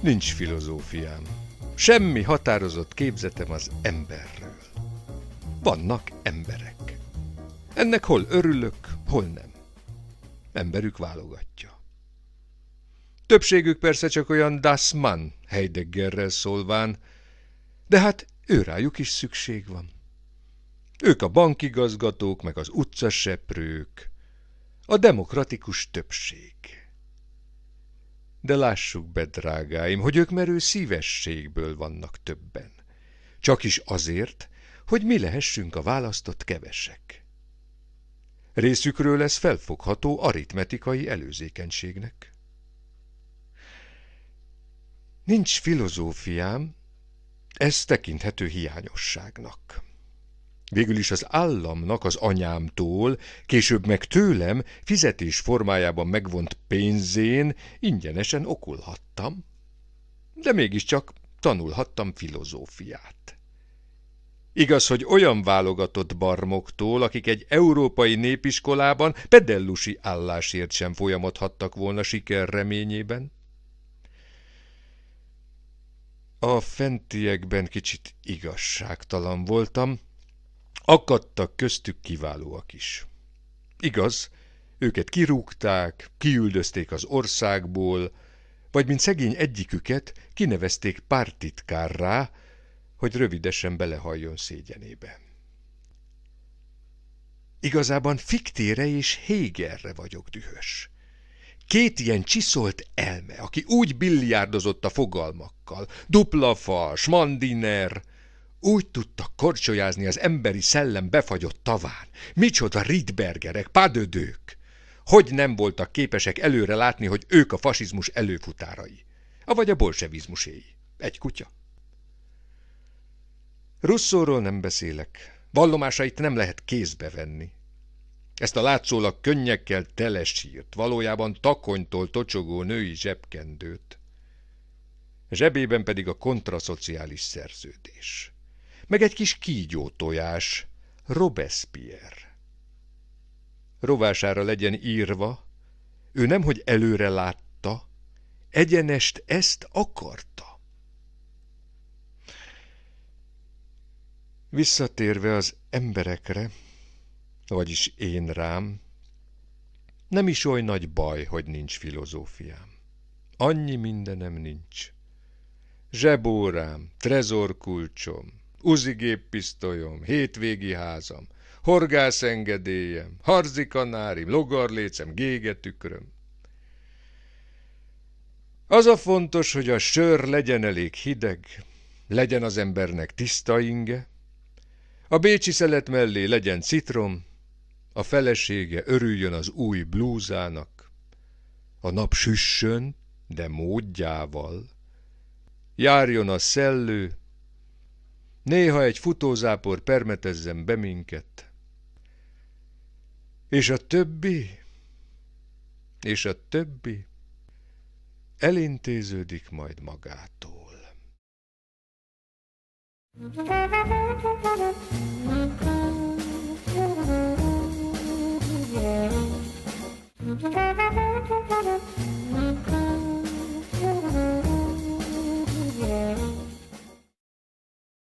Nincs filozófiám. Semmi határozott képzetem az emberről. Vannak emberek. Ennek hol örülök, hol nem. Emberük válogatja. Többségük persze csak olyan Das Mann Heideggerrel szólván, de hát ő rájuk is szükség van. Ők a bankigazgatók, meg az utcaseprők, a demokratikus többség. De lássuk be, drágáim, hogy ők merő szívességből vannak többen. Csak is azért, hogy mi lehessünk a választott kevesek. Részükről lesz felfogható aritmetikai előzékenységnek. Nincs filozófiám, ez tekinthető hiányosságnak. Végül is az államnak az anyámtól, később meg tőlem fizetés formájában megvont pénzén ingyenesen okulhattam, de mégiscsak tanulhattam filozófiát. Igaz, hogy olyan válogatott barmoktól, akik egy európai népiskolában pedellusi állásért sem folyamodhattak volna siker reményében, a fentiekben kicsit igazságtalan voltam, akadtak köztük kiválóak is. Igaz, őket kirúgták, kiüldözték az országból, vagy mint szegény egyiküket kinevezték pártitkárrá, hogy rövidesen belehajjon szégyenébe. Igazában fiktére és hégerre vagyok dühös. Két ilyen csiszolt elme, aki úgy billiárdozott a fogalmakkal, dupla fa, smandiner, úgy tudta korcsolyázni az emberi szellem befagyott taván. Micsoda ritbergerek, padödők! Hogy nem voltak képesek előre látni, hogy ők a fasizmus előfutárai? Avagy a bolsevizmuséi. Egy kutya. Russzóról nem beszélek. Vallomásait nem lehet kézbe venni. Ezt a látszólag könnyekkel telesírt, valójában takonytól tocsogó női zsebkendőt. Zsebében pedig a kontraszociális szerződés. Meg egy kis kígyó tojás, Robespierre. Rovására legyen írva, ő nemhogy előre látta, egyenest ezt akarta. Visszatérve az emberekre, vagyis én rám, nem is oly nagy baj, hogy nincs filozófiám. Annyi mindenem nincs. Zsebórám, trezorkulcsom, uzigéppisztolyom, hétvégi házam, horgászengedélyem, harzikanárim, logarlécem, gégetükröm. Az a fontos, hogy a sör legyen elég hideg, legyen az embernek tiszta inge, a bécsi szelet mellé legyen citrom, a felesége örüljön az új blúzának, a nap süssön, de módjával, járjon a szellő, néha egy futózápor permetezzen be minket. És a többi, és a többi elintéződik majd magától. Thank you. Müzik